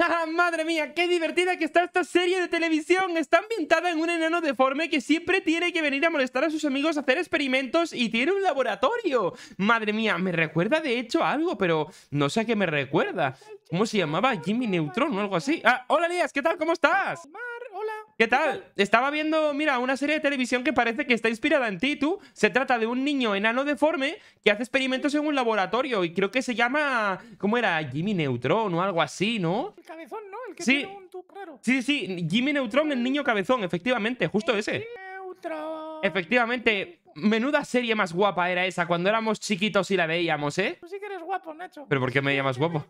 ¡Ah, madre mía! ¡Qué divertida que está esta serie de televisión! Está ambientada en un enano deforme que siempre tiene que venir a molestar a sus amigos a hacer experimentos y tiene un laboratorio. Madre mía, me recuerda de hecho algo, pero no sé a qué me recuerda. ¿Cómo se llamaba? Jimmy Neutron o algo así. ¡Ah! ¡Hola, Lías! ¿Qué tal? ¿Cómo estás? ¿Qué tal? Estaba viendo, mira, una serie de televisión que parece que está inspirada en ti, tú. Se trata de un niño enano deforme que hace experimentos en un laboratorio y creo que se llama, ¿cómo era? Jimmy Neutron o algo así, ¿no? El cabezón, ¿no? El que sí. tiene un tubo raro. Sí, sí, Jimmy Neutron, el niño cabezón, efectivamente, justo ese. Neutron. Efectivamente, menuda serie más guapa era esa cuando éramos chiquitos y la veíamos, ¿eh? Tú sí que eres guapo, Nacho. ¿Pero por qué me llamas guapo?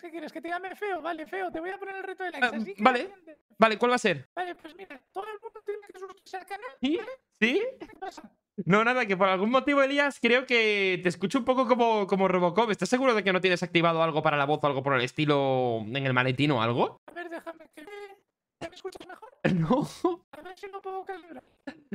¿qué quieres? ¿Que te llame feo? Vale, feo, te voy a poner el reto de la ah, Así vale, vale, ¿cuál va a ser? Vale, pues mira, todo el mundo tiene que suscribirse al canal. ¿Sí? ¿Sí? ¿Qué pasa? No, nada, que por algún motivo, Elías, creo que te escucho un poco como, como Robocop. ¿Estás seguro de que no tienes activado algo para la voz o algo por el estilo en el maletín o algo? A ver, déjame que me escuchas mejor? No. A ver si lo puedo calibrar.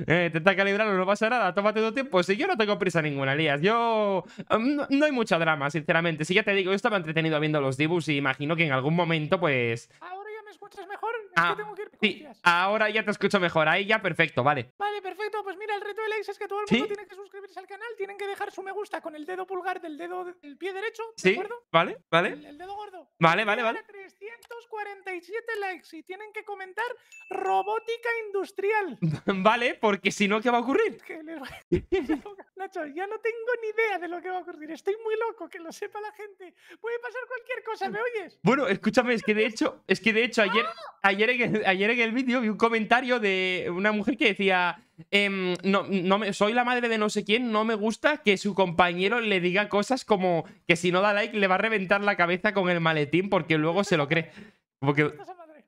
Eh, intenta calibrarlo, no pasa nada. Tómate tu tiempo. Sí, yo no tengo prisa ninguna, Elías. Yo. Mm, no, no, hay mucha drama, sinceramente. Si ya te digo, yo estaba entretenido viendo los dibus y imagino que en algún momento, pues. ¿Ahora ya me escuchas mejor? ah, Sí, ahora ya te escucho mejor. Ahí ya perfecto, vale. Vale, perfecto. Pues mira, el reto de likes es que todo el mundo tiene que suscribirse al canal, tienen que dejar su me gusta con el dedo pulgar del dedo del pie derecho. sí, acuerdo? Vale, vale. El, dedo gordo. Vale, vale, vale. 347 likes y tienen que comentar robótica industrial. vale, porque si no, ¿qué va a ocurrir? Nacho, ya no tengo ni idea de lo que va a ocurrir. Estoy muy loco, que lo sepa la gente. Puede pasar cualquier cosa, ¿me oyes? Bueno, escúchame, es que de hecho, es que de hecho ayer, ¡Ah! ayer ayer en, el, vídeo vi un comentario de una mujer que decía, em, no, no me, soy la madre de no sé quién, no me gusta que su compañero le diga cosas como que si no da like le va a reventar la cabeza con el maletín porque luego se lo cree. Porque...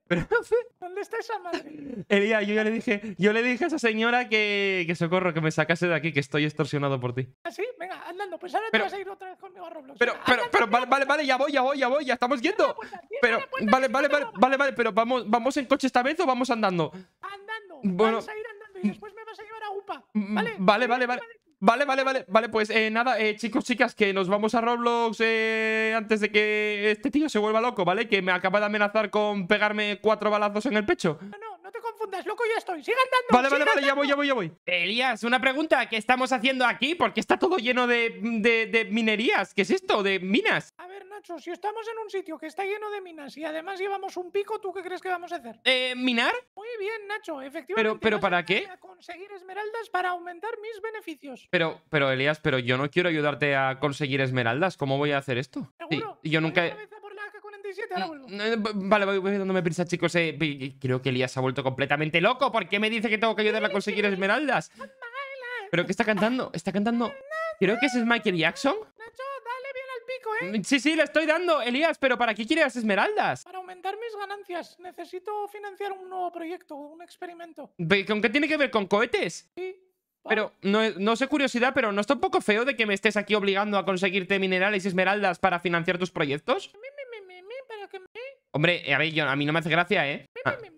Pero, ¿Dónde está esa madre? Elia, yo ya le dije, yo le dije a esa señora que, que socorro, que me sacase de aquí, que estoy extorsionado por ti. Ah, sí, venga, andando, pues ahora te vas a ir otra vez conmigo a Roblox. Pero, pero, pero, vale, vale, vale, ya voy, ya voy, ya voy, ya estamos yendo. pero, vale, vale, vale, vale, vale, pero vamos, vamos en coche esta vez o vamos andando? Andando. vamos a ir andando y después me vas a llevar a UPA. Mm, ¿vale? vale, vale. vale. Vale, vale, vale, vale, pues eh, nada, eh, chicos, chicas, que nos vamos a Roblox eh, antes de que este tío se vuelva loco, ¿vale? Que me acaba de amenazar con pegarme cuatro balazos en el pecho. Ah, no loco yo estoy. Sigan dando. Vale, vale, vale, ya voy, ya voy, ya voy. Elías, una pregunta. ¿Qué estamos haciendo aquí? Porque está todo lleno de, minerías. ¿Qué es esto? ¿De minas? A ver, Nacho, si estamos en un sitio que está lleno de minas y además llevamos un pico, ¿tú qué crees que vamos a hacer? Eh, ¿minar? Muy bien, Nacho, efectivamente. Pero, pero ¿para qué? A conseguir esmeraldas para aumentar mis beneficios. Pero, pero, Elías, pero yo no quiero ayudarte a conseguir esmeraldas. ¿Cómo voy a hacer esto? ¿Seguro? yo nunca... Mm, vale, voy, dándome prisa, chicos. Eh. creo que Elías se ha vuelto completamente loco. ¿Por qué me dice que tengo que ayudarla a conseguir esmeraldas? ¿Pero qué está cantando? ¿Está cantando? Creo que ese es Michael Jackson. Nacho, dale bien al pico, ¿Eh? Mm, sí, sí, le estoy dando, Elías, pero ¿para qué quieres esmeraldas? Para aumentar mis ganancias. Necesito financiar un nuevo proyecto, un experimento. ¿Con qué tiene que ver? ¿Con cohetes? Sí. Pero no, no, sé curiosidad, pero ¿no está un poco feo de que me estés aquí obligando a conseguirte minerales y esmeraldas para financiar tus proyectos? Hombre, eh, a mí no me hace gracia, ¿eh?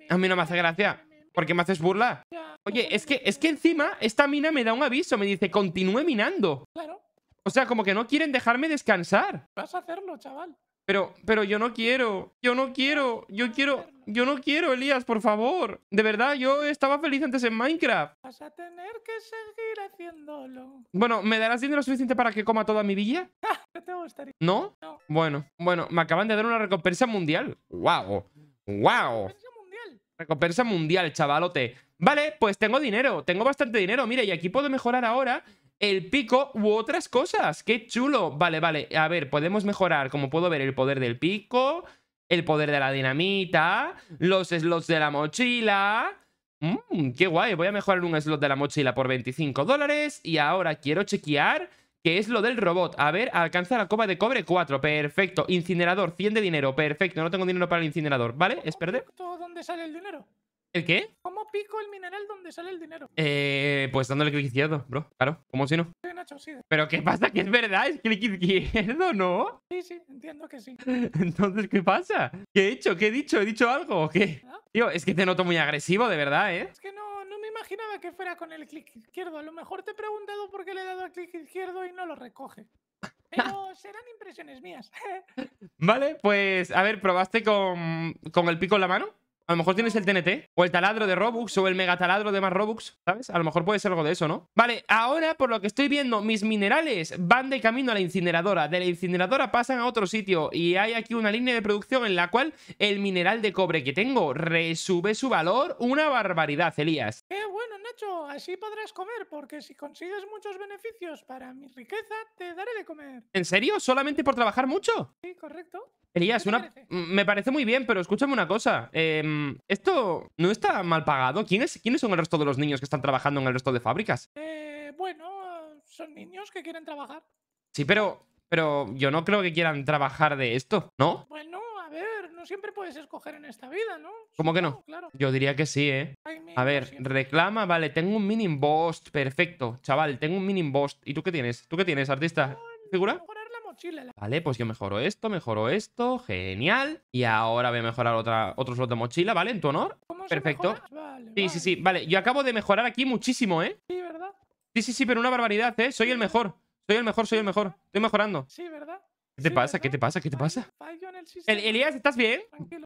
A, mí no me hace gracia. ¿Por qué me haces burla? Oye, es que, es que encima esta mina me da un aviso. Me dice, continúe minando. Claro. O sea, como que no quieren dejarme descansar. Vas a hacerlo, chaval. Pero, pero yo no quiero, yo no quiero, yo quiero, yo no quiero, Elías, por favor. De verdad, yo estaba feliz antes en Minecraft. Vas a tener que seguir haciéndolo. Bueno, ¿me darás dinero suficiente para que coma toda mi villa? no ¿No? Bueno, bueno, me acaban de dar una recompensa mundial. ¡Wow! ¡Wow! Recompensa mundial. Recompensa mundial, chavalote. Vale, pues tengo dinero, tengo bastante dinero. Mira, y aquí puedo mejorar ahora el pico u otras cosas. ¡Qué chulo! Vale, vale. A ver, podemos mejorar, como puedo ver, el poder del pico, el poder de la dinamita, los slots de la mochila... Mmm, qué guay, voy a mejorar un slot de la mochila por 25 dólares y ahora quiero chequear que es lo del robot. A ver, alcanza la copa de cobre 4, perfecto. Incinerador, 100 de dinero, perfecto. No tengo dinero para el incinerador, ¿vale? Es perder. ¿Dónde sale el dinero? ¿El qué? ¿Cómo pico el mineral donde sale el dinero? Eh, pues dándole clic izquierdo, bro. Claro, ¿cómo si no? Pero ¿qué pasa? ¿Que es verdad? ¿Es clic izquierdo, no? Sí, sí, entiendo que sí. Entonces, ¿qué pasa? ¿Qué he hecho? ¿Qué he dicho? ¿He dicho algo o qué? ¿Ah? es que te noto muy agresivo, de verdad, ¿eh? Es que no, me imaginaba que fuera con el clic izquierdo. A lo mejor te he preguntado por qué le he dado al clic izquierdo y no lo recoge. Pero serán impresiones mías. vale, pues, a ver, ¿probaste con, con el pico en la mano? A lo mejor tienes el TNT, o el taladro de Robux, o el megataladro de más Robux, ¿sabes? A lo mejor puede ser algo de eso, ¿no? Vale, ahora, por lo que estoy viendo, mis minerales van de camino a la incineradora. De la incineradora pasan a otro sitio, y hay aquí una línea de producción en la cual el mineral de cobre que tengo resube su valor una barbaridad, Elías. ¡Qué eh, bueno, Nacho! Así podrás comer, porque si consigues muchos beneficios para mi riqueza, te daré de comer. ¿En serio? ¿Solamente por trabajar mucho? Sí, correcto. Elías, una... Eh? me parece muy bien, pero escúchame una cosa. Em, esto no está mal pagado. ¿Quiénes son el resto de los niños que están trabajando en el resto de fábricas? Eh, bueno, son niños que quieren trabajar. Sí, pero, pero yo no creo que quieran trabajar de esto, ¿no? Bueno, a ver, no siempre puedes escoger en esta vida, ¿no? ¿Cómo que no? Claro. Yo diría que sí, ¿eh? A ver, reclama, vale, tengo un mini boss, perfecto. Chaval, tengo un mini boss. ¿Y tú qué tienes? ¿Tú qué tienes, artista? ¿Figura? Vale, pues yo mejoro esto, mejoro esto, genial. Y ahora voy a mejorar otra, otro slot de mochila, ¿vale? En tu honor. Perfecto. sí, sí, sí. Vale, yo acabo de mejorar aquí muchísimo, ¿eh? Sí, ¿verdad? Sí, sí, sí, pero una barbaridad, ¿eh? Soy el mejor. Soy el mejor, soy el mejor. Estoy mejorando. Sí, ¿verdad? ¿Qué te, pasa? ¿Qué te pasa? ¿Qué te pasa? el sistema. Elías, ¿estás bien?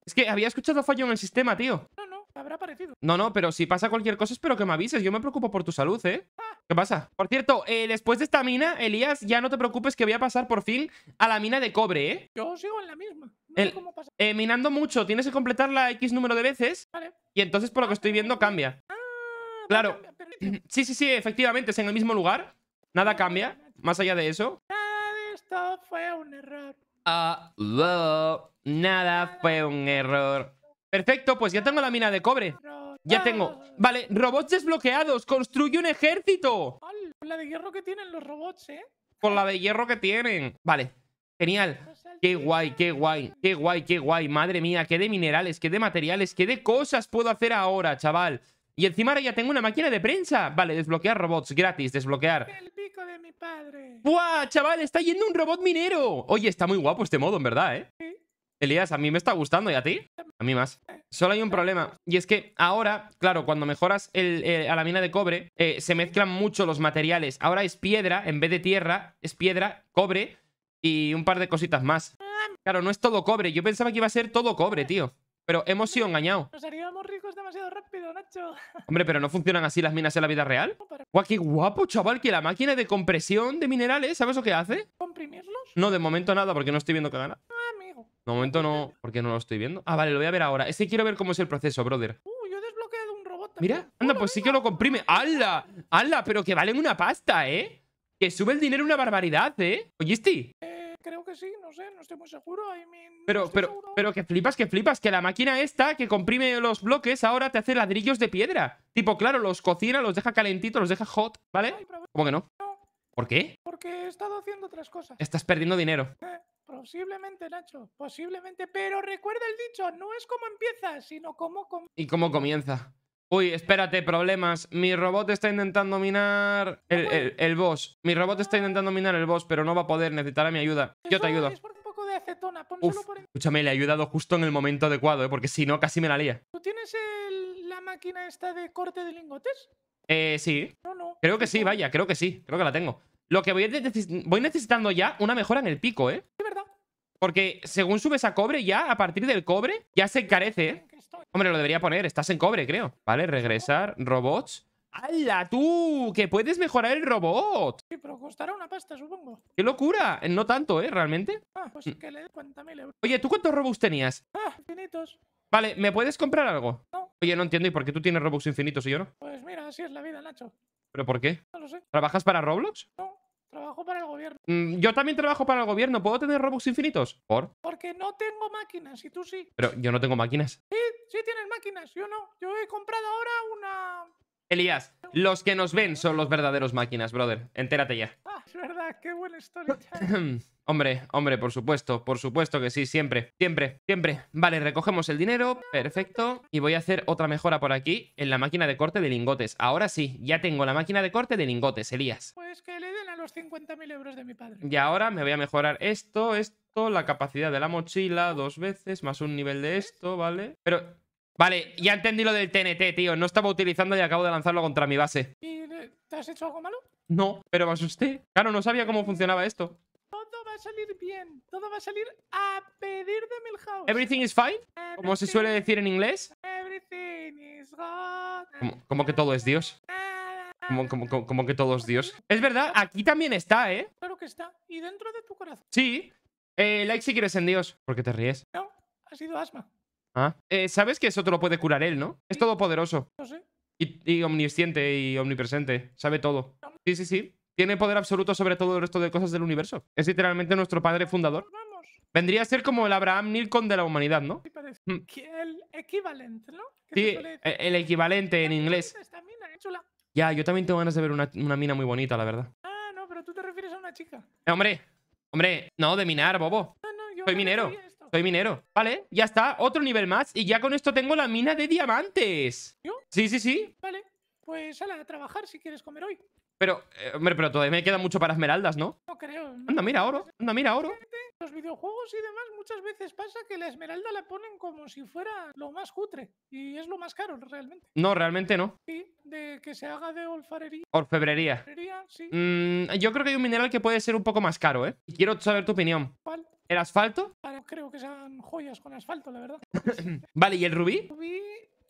Es que había escuchado fallo en el sistema, tío. No, no, habrá parecido. No, no, pero si pasa cualquier cosa espero que me avises. Yo me preocupo por tu salud, ¿eh? Ah, ¿Qué pasa? Por cierto, eh, después de esta mina, Elías, ya no te preocupes que voy a pasar por fin a la mina de cobre, ¿eh? Yo sigo en la misma. Eh, minando mucho, tienes que completar la X número de veces. Y entonces, por lo que estoy viendo, cambia. Ah, claro. Sí, sí, sí, efectivamente, es en el mismo lugar. Nada cambia, más allá de eso. Nada de esto fue un error. Ah, nada, fue un error. Perfecto, pues ya tengo la mina de cobre. Ya tengo. Vale, robots desbloqueados. Construye un ejército. Con la de hierro que tienen los robots, ¿eh? Con la de hierro que tienen. Vale, genial. Qué guay, qué guay, qué guay, qué guay. Madre mía, qué de minerales, qué de materiales, qué de cosas puedo hacer ahora, chaval. Y encima ahora ya tengo una máquina de prensa. Vale, desbloquear robots, gratis, desbloquear. El pico de mi padre. ¡Buah, chaval! Está yendo un robot minero. Oye, está muy guapo este modo, en verdad, ¿eh? Elías, a mí me está gustando, ¿y a ti? A mí más. Solo hay un problema, y es que ahora, claro, cuando mejoras a la mina de cobre, eh, se mezclan mucho los materiales. Ahora es piedra, en vez de tierra, es piedra, cobre y un par de cositas más. Claro, no es todo cobre, yo pensaba que iba a ser todo cobre, tío. Pero hemos sido engañados. Nos haríamos ricos demasiado rápido, Nacho. Hombre, pero ¿no funcionan así las minas en la vida real? Guau, qué guapo, chaval, que la máquina de compresión de minerales, ¿sabes lo que hace? ¿Comprimirlos? No, de momento nada, porque no estoy viendo que gana. De momento no, porque no lo estoy viendo. Ah, vale, lo voy a ver ahora. Es quiero ver cómo es el proceso, brother. Uh, yo he desbloqueado un robot Mira, anda, pues sí que lo comprime. ¡Hala! ¡Hala! Pero que valen una pasta, ¿eh? Que sube el dinero una barbaridad, ¿eh? Oye, este. eh, creo que sí, no sé, no estoy muy seguro. pero, pero, pero que flipas, que flipas. Que la máquina esta que comprime los bloques ahora te hace ladrillos de piedra. Tipo, claro, los cocina, los deja calentitos, los deja hot, ¿vale? ¿Cómo que no? ¿Por qué? Porque he estado haciendo otras cosas. Estás perdiendo dinero. Eh, posiblemente, Nacho, posiblemente. Pero recuerda el dicho, no es cómo empieza, sino cómo comienza. Y cómo comienza. Uy, espérate, problemas. Mi robot está intentando minar el, el, boss. Mi robot está ah. intentando minar el boss, pero no va a poder. Necesitará mi ayuda. Yo te ayudo. Acetona, Uf, por... Escúchame, le he ayudado justo en el momento adecuado, ¿eh? porque si no, casi me la lía. ¿Tú tienes la máquina esta de corte de lingotes? Eh, sí. Creo que sí, vaya, creo que sí. Creo que la tengo. Lo que voy, decir... voy necesitando ya una mejora en el pico, ¿eh? De verdad. Porque según subes a cobre ya, a partir del cobre, ya se encarece, ¿eh? Hombre, lo debería poner. Estás en cobre, creo. Vale, regresar, robots. ¡Hala, tú! ¡Que puedes mejorar el robot! Sí, pero costará una pasta, supongo. ¡Qué locura! No tanto, ¿eh? ¿Realmente? Ah, pues mm. que le dé 40.000 euros. Oye, ¿tú cuántos robots tenías? Ah, infinitos. Vale, ¿me puedes comprar algo? Oye, no entiendo, ¿y por qué tú tienes Robux infinitos y yo no? Pues mira, así es la vida, Nacho. ¿Pero por qué? No lo sé. ¿Trabajas para Roblox? No, trabajo para el gobierno. Mm, yo también trabajo para el gobierno. ¿Puedo tener Robux infinitos? ¿Por? Porque no tengo máquinas y tú sí. Pero yo no tengo máquinas. Sí, sí tienes máquinas, yo no. Yo he comprado ahora una... Elías, los que nos ven son los verdaderos máquinas, brother. Entérate ya. Ah, es verdad, qué buena historia. Hombre, hombre, por supuesto, por supuesto que sí, siempre, siempre, siempre. Vale, recogemos el dinero, perfecto. Y voy a hacer otra mejora por aquí en la máquina de corte de lingotes. Ahora sí, ya tengo la máquina de corte de lingotes, Elías. Pues que le den a los 50.000 euros de mi padre. Y ahora me voy a mejorar esto, esto, la capacidad de la mochila dos veces, más un nivel de esto, ¿vale? Pero... Vale, ya entendí lo del TNT, tío. No estaba utilizando y acabo de lanzarlo contra mi base. ¿Y te has hecho algo malo? No, pero me asusté. Claro, no sabía cómo funcionaba esto va a salir bien. Todo va a salir a pedir de Milhouse. Everything is fine. como se suele decir en inglés. Everything como, que todo es Dios. Como, que todo es Dios. Es verdad, aquí también está, ¿eh? Claro que está. Y dentro de tu corazón. Sí. Eh, like si quieres en Dios. porque te ríes? No, ha sido asma. Ah. Eh, sabes que eso te lo puede curar él, ¿no? Es todopoderoso. No sé. y omnisciente y omnipresente. Sabe todo. Sí, sí, sí. Tiene poder absoluto sobre todo el resto de cosas del universo. Es literalmente nuestro padre fundador. Vendría a ser como el Abraham Lincoln de la humanidad, ¿no? Mm. El equivalente, ¿no? Sí, el equivalente en inglés. Ya, yo también tengo ganas de ver una, mina muy bonita, la verdad. Ah, no, pero tú te refieres a una chica. Eh, hombre, hombre, no, de minar, bobo. Soy minero. Soy minero. Vale, ya está. Otro nivel más. Y ya con esto tengo la mina de diamantes. ¿Yo? Sí, sí, sí. Vale. Pues sala, a trabajar si quieres comer hoy. Pero, eh, hombre, pero todavía me queda mucho para esmeraldas, ¿no? No creo. Anda, mira, oro. Pues, anda, mira, oro. Los videojuegos y demás muchas veces pasa que la esmeralda la ponen como si fuera lo más cutre. Y es lo más caro, realmente. No, realmente no. y de que se haga de olfarería. Orfebrería. Orfebrería, sí. Mm, yo creo que hay un mineral que puede ser un poco más caro, ¿eh? Y quiero saber tu opinión. ¿Cuál? ¿El asfalto? creo que sean joyas con asfalto, la verdad. vale, ¿y el rubí? El rubí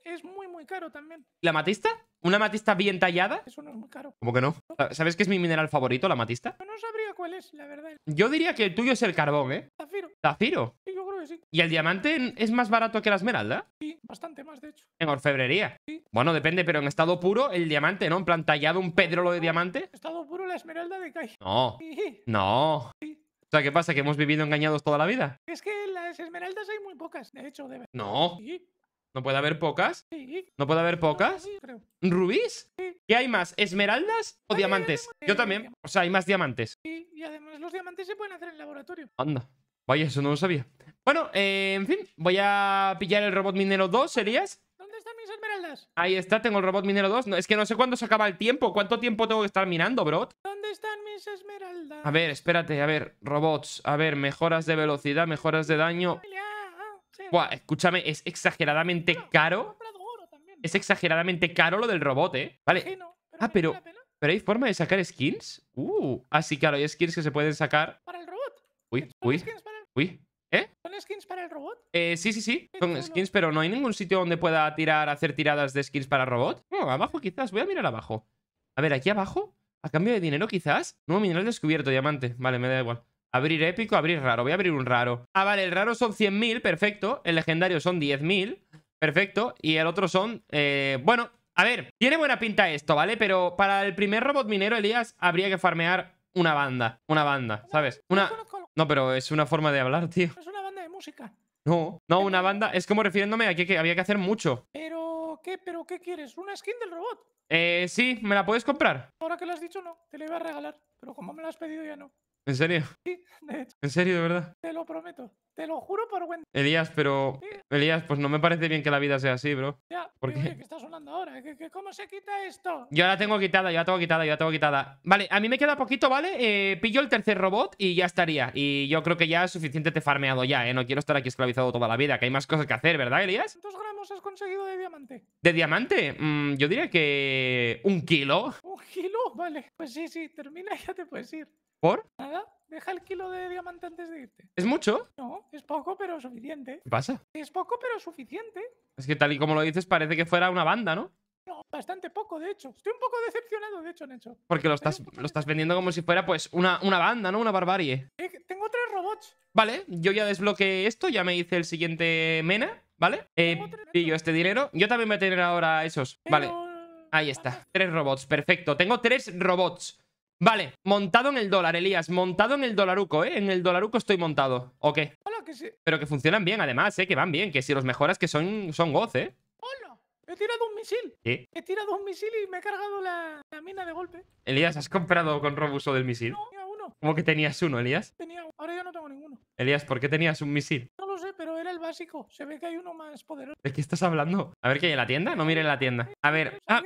es muy, muy caro también. ¿La matista? ¿Una matista bien tallada? Eso no es muy caro. ¿Cómo que no? Ah, ¿Sabes qué es mi mineral favorito, la matista? No, no sabría cuál es, la verdad. Yo diría que el tuyo es el carbón, ¿eh? Zafiro. ¿Zafiro? Sí, yo creo que sí. ¿Y el diamante es más barato que la esmeralda? Sí, bastante más, de hecho. ¿En orfebrería? Sí. Bueno, depende, pero en estado puro, el diamante, ¿no? En plan tallado, un pedrolo de diamante. Estado puro, la esmeralda de Kai? No. No. O sea, ¿qué pasa? ¿Que hemos vivido engañados toda la vida? Es que las esmeraldas hay muy pocas, de hecho, No. ¿No puede haber pocas? ¿No puede haber pocas? Rubíes. ¿Qué hay más? ¿Esmeraldas o diamantes? Yo también. O sea, hay más diamantes. Y, además los diamantes se pueden hacer en el laboratorio. Anda. Vaya, eso no lo sabía. Bueno, eh, en fin. Voy a pillar el robot minero 2, ¿serías? ¿Dónde están mis esmeraldas? Ahí está, tengo el robot minero 2. No, es que no sé cuándo se acaba el tiempo. ¿Cuánto tiempo tengo que estar mirando, bro? ¿Dónde están mis esmeraldas? A ver, espérate. A ver, robots. A ver, mejoras de velocidad, mejoras de daño escúchame, es exageradamente caro. Es exageradamente caro lo del robot, ¿eh? Vale. Ah, pero... ¿Pero hay forma de sacar skins? Uh, Así ah, sí, claro, hay skins que se pueden sacar. Para el robot. Uy, uy, uy. ¿Eh? ¿Son skins para el robot? Eh, sí, sí, sí. Son skins, pero no hay ningún sitio donde pueda tirar, hacer tiradas de skins para robot. No, oh, abajo quizás. Voy a mirar abajo. A ver, aquí abajo. A cambio de dinero quizás. Nuevo mineral descubierto, diamante. Vale, me da igual. Abrir épico, abrir raro. Voy a abrir un raro. Ah, vale, el raro son 100.000, perfecto. El legendario son 10.000, perfecto. Y el otro son... Eh, bueno, a ver, tiene buena pinta esto, ¿vale? Pero para el primer robot minero, Elías, habría que farmear una banda. Una banda, ¿sabes? Una... No, pero es una forma de hablar, tío. Es una banda de música. No, no, una banda... Es como refiriéndome a que había que hacer mucho. Pero, ¿qué? ¿Pero qué quieres? ¿Una skin del robot? Eh, sí, ¿me la puedes comprar? Ahora que lo has dicho, no. Te la iba a regalar. Pero como me la has pedido, ya no. ¿En serio? ¿En serio, de verdad? Te lo prometo. Te lo juro por Wendy. Elías, pero. Elías, pues no me parece bien que la vida sea así, bro. ¿Qué está sonando ahora? cómo se quita esto? Yo la tengo quitada, yo la tengo quitada, yo la tengo quitada. Vale, a mí me queda poquito, ¿vale? Eh, pillo el tercer robot y ya estaría. Y yo creo que ya es suficiente te farmeado ya, ¿eh? No quiero estar aquí esclavizado toda la vida, que hay más cosas que hacer, ¿verdad, Elías? ¿Cuántos gramos has conseguido de diamante? ¿De diamante? Mm, yo diría que... ¿Un kilo? ¿Un kilo? Vale. Pues sí, sí, termina y ya te puedes ir. ¿Por? Nada, Deja el kilo de diamante antes de irte. ¿Es mucho? No, es poco, pero suficiente. ¿Qué pasa? Es poco, pero suficiente. Es que tal y como lo dices, parece que fuera una banda, ¿no? No, bastante poco, de hecho. Estoy un poco decepcionado, de hecho, hecho Porque lo estás, lo estás vendiendo como si fuera, pues, una, una banda, ¿no? Una barbarie. Eh, tengo tres robots. Vale, yo ya desbloqueé esto, ya me hice el siguiente mena, ¿vale? pillo eh, este dinero. Yo también voy a tener ahora esos, vale. Ahí está, tres robots, perfecto. Tengo tres robots. Vale, montado en el dólar, Elías. Montado en el dólaruco ¿eh? En el dolaruco estoy montado. ¿O qué? Hola, que sí. Pero que funcionan bien, además, ¿eh? Que van bien. Que si los mejoras, que son, son goz, ¿eh? Hola, he tirado un misil. ¿Qué? He tirado un misil y me he cargado la, mina de golpe. Elías, ¿has comprado con Robuso del misil? No, tenía uno. ¿Cómo que tenías uno, Elías? Tenía uno. Ahora ya no tengo ninguno. Elías, ¿por qué tenías un misil? No lo sé, pero se ve que hay uno más poderoso. ¿De qué estás hablando? A ver qué hay en la tienda. No mire en la tienda. A ver. Ah.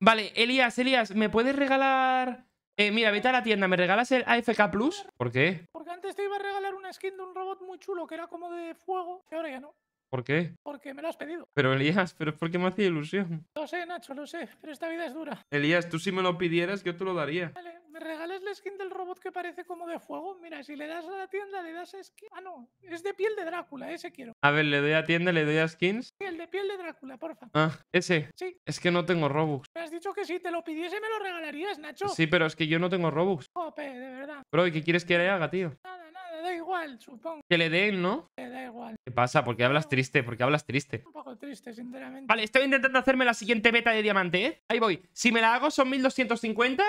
Vale, Elías, Elías, ¿me puedes regalar...? Eh, mira, vete a la tienda. ¿Me regalas el AFK Plus? ¿Por qué? Porque antes te iba a regalar una skin de un robot muy chulo que era como de fuego. Y ahora ya no. ¿Por qué? Porque me lo has pedido. Pero Elías, pero es porque me hacía ilusión. Lo sé, Nacho, lo sé, pero esta vida es dura. Elías, tú si me lo pidieras, yo te lo daría. Vale, ¿me regalas la skin del robot que parece como de fuego? Mira, si le das a la tienda, le das a skin. Ah, no, es de piel de Drácula, ese quiero. A ver, le doy a tienda, le doy a skins. el de piel de Drácula, porfa. Ah, ese. Sí. Es que no tengo Robux. Me has dicho que si te lo pidiese me lo regalarías, Nacho. Sí, pero es que yo no tengo Robux. Jope, de verdad. Bro, ¿y qué quieres que haga, tío? igual, supongo. Que le den, ¿no? da igual. ¿Qué pasa? ¿Por qué hablas triste? ¿Por qué hablas triste? Un poco triste, sinceramente. Vale, estoy intentando hacerme la siguiente beta de diamante, ¿eh? Ahí voy. Si me la hago son 1250,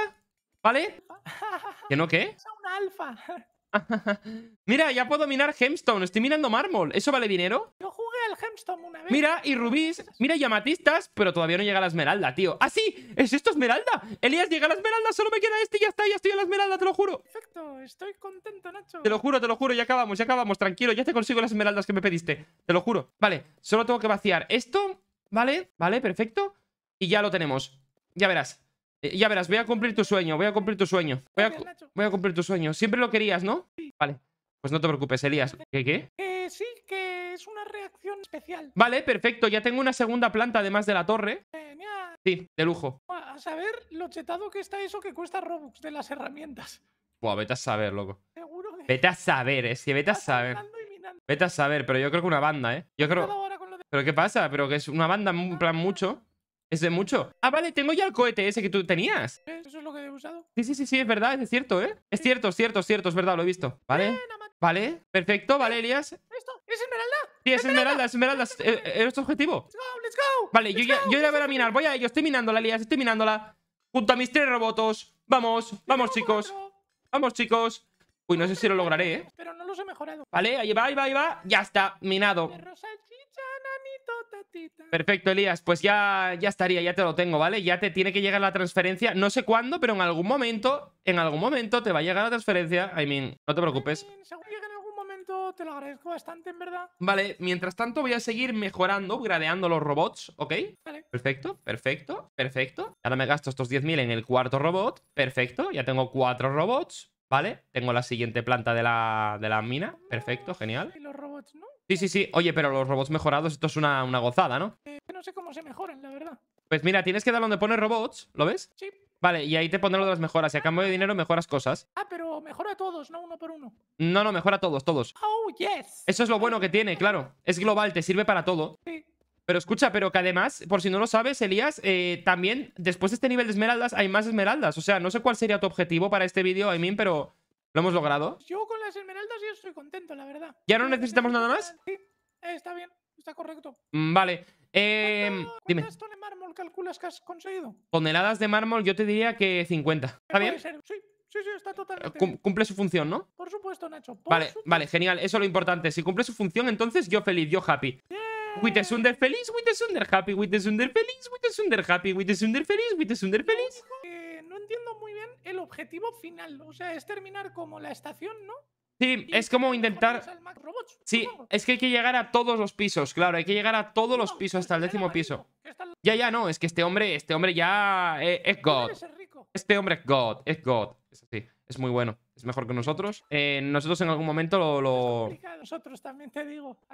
¿vale? ¿Que no qué? Es alfa. Mira, ya puedo minar gemstone. Estoy mirando mármol. ¿Eso vale dinero? el gemstone una vez. Mira, y rubís, mira, y amatistas, pero todavía no llega la esmeralda, tío. ¡Ah, sí! ¿Es esto esmeralda? Elías, llega a la esmeralda, solo me queda este y ya está, ya estoy en la esmeralda, te lo juro. Perfecto, estoy contento, Nacho. Te lo juro, te lo juro, ya acabamos, ya acabamos, tranquilo, ya te consigo las esmeraldas que me pediste, te lo juro. Vale, solo tengo que vaciar esto, ¿vale? Vale, perfecto. Y ya lo tenemos. Ya verás. Eh, ya verás, voy a cumplir tu sueño, voy a cumplir tu sueño. Voy a, voy a cumplir tu sueño. Siempre lo querías, ¿no? Vale. Pues no te preocupes, Elías. ¿Qué, qué? sí, que es una reacción especial. Vale, perfecto. Ya tengo una segunda planta además de la torre. Sí, de lujo. A saber lo chetado que está eso que cuesta Robux de las herramientas. Buah, vete a saber, loco. Seguro Vete a saber, es que vete a saber. Vete a saber, pero yo creo que una banda, ¿eh? Yo creo... ¿Pero qué pasa? Pero que es una banda, en ah, plan, ah. mucho. Es de mucho. Ah, vale, tengo ya el cohete ese que tú tenías. ¿Eso es lo que he usado? Sí, sí, sí, sí, es verdad, es cierto, ¿eh? Es cierto, es cierto, es cierto, es verdad, lo he visto. Vale. Vale, perfecto, vale, Elias. ¿Es esmeralda? Sí, es esmeralda, es esmeralda. Es, nuestro eh, eh, objetivo. Let's go, let's go. Vale, yo, ya yo voy a ver a minar. Voy a ello. Estoy minándola, Elias. Estoy minándola. Junto a mis tres robotos. Vamos, vamos, chicos. Vamos, chicos. Uy, no sé si lo lograré, ¿eh? Pero no los he mejorado. Vale, ahí va, ahí va, ahí va. Ya está, minado. Perfecto, Elías. Pues ya, ya estaría, ya te lo tengo, ¿vale? Ya te tiene que llegar la transferencia. No sé cuándo, pero en algún momento, en algún momento te va a llegar la transferencia. I mean, no te preocupes. en algún momento, te lo agradezco bastante, en verdad. Vale, mientras tanto voy a seguir mejorando, gradeando los robots, ¿ok? Perfecto, perfecto, perfecto. Ahora me gasto estos 10.000 en el cuarto robot. Perfecto, ya tengo cuatro robots. ¿Vale? Tengo la siguiente planta de la, de mina. Perfecto, genial. ¿Y los robots no? Sí, sí, sí. Oye, pero los robots mejorados, esto es una, gozada, ¿no? Eh, no sé cómo se mejoran, la verdad. Pues mira, tienes que dar donde pone robots, ¿lo ves? Sí. Vale, y ahí te pondré lo de las mejoras. Y a cambio de dinero mejoras cosas. Ah, pero mejora a todos, no uno por uno. No, no, mejora a todos, todos. Oh, yes. Eso es lo bueno que tiene, claro. Es global, te sirve para todo. Sí. Pero escucha, pero que además, por si no lo sabes, Elías, eh, también después de este nivel de esmeraldas hay más esmeraldas. O sea, no sé cuál sería tu objetivo para este vídeo, I pero lo hemos logrado. Yo con las esmeraldas yo estoy contento, la verdad. ¿Ya no necesitamos nada más? Sí, está bien, está correcto. Mm, vale. Eh, ¿Cuántas dime. toneladas de mármol calculas que has conseguido? Toneladas de mármol, yo te diría que 50. ¿Está bien? Sí. Sí, está totalmente. cumple su función, ¿no? Por supuesto, Nacho. vale, vale, genial. Eso es lo importante. Si cumple su función, entonces yo feliz, yo happy. With feliz, with happy, with feliz, with happy, with feliz, with feliz. no entiendo muy bien el objetivo final. O sea, es terminar como la estación, ¿no? Sí, es como intentar... Sí, es que hay que llegar a todos los pisos, claro, hay que llegar a todos los pisos, hasta el décimo piso. Ya, ya, no, es que este hombre, este hombre ya eh, es God. Este hombre es God, es God, es así, es muy bueno mejor que nosotros. Eh, nosotros en algún momento lo...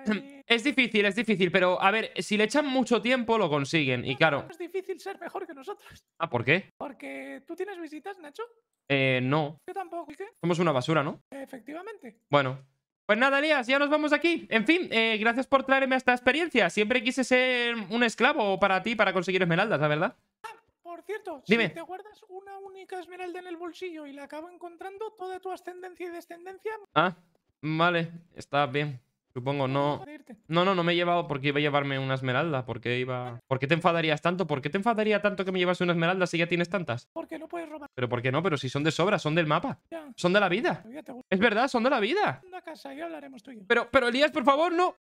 Es difícil, es difícil, pero a ver, si le echan mucho tiempo lo consiguen y claro... Es difícil ser mejor que nosotros. Ah, ¿por qué? Porque tú tienes visitas, Nacho. Eh, no. Yo tampoco, Somos una basura, ¿no? Efectivamente. Bueno, pues nada, Elías, ya nos vamos aquí. En fin, eh, gracias por traerme esta experiencia. Siempre quise ser un esclavo para ti para conseguir esmeraldas, la verdad cierto, Dime. si te guardas una única esmeralda en el bolsillo y la acabo encontrando, toda tu ascendencia y descendencia. Ah, vale, está bien. Supongo, no. No, no, no me he llevado porque iba a llevarme una esmeralda. Porque iba. Ah. ¿Por qué te enfadarías tanto? ¿Por qué te enfadaría tanto que me llevas una esmeralda si ya tienes tantas? Porque no puedes robar. Pero ¿por qué no? Pero si son de sobra, son del mapa. Son de la vida. Es verdad, son de la vida. Pero, pero Elías, por favor, no.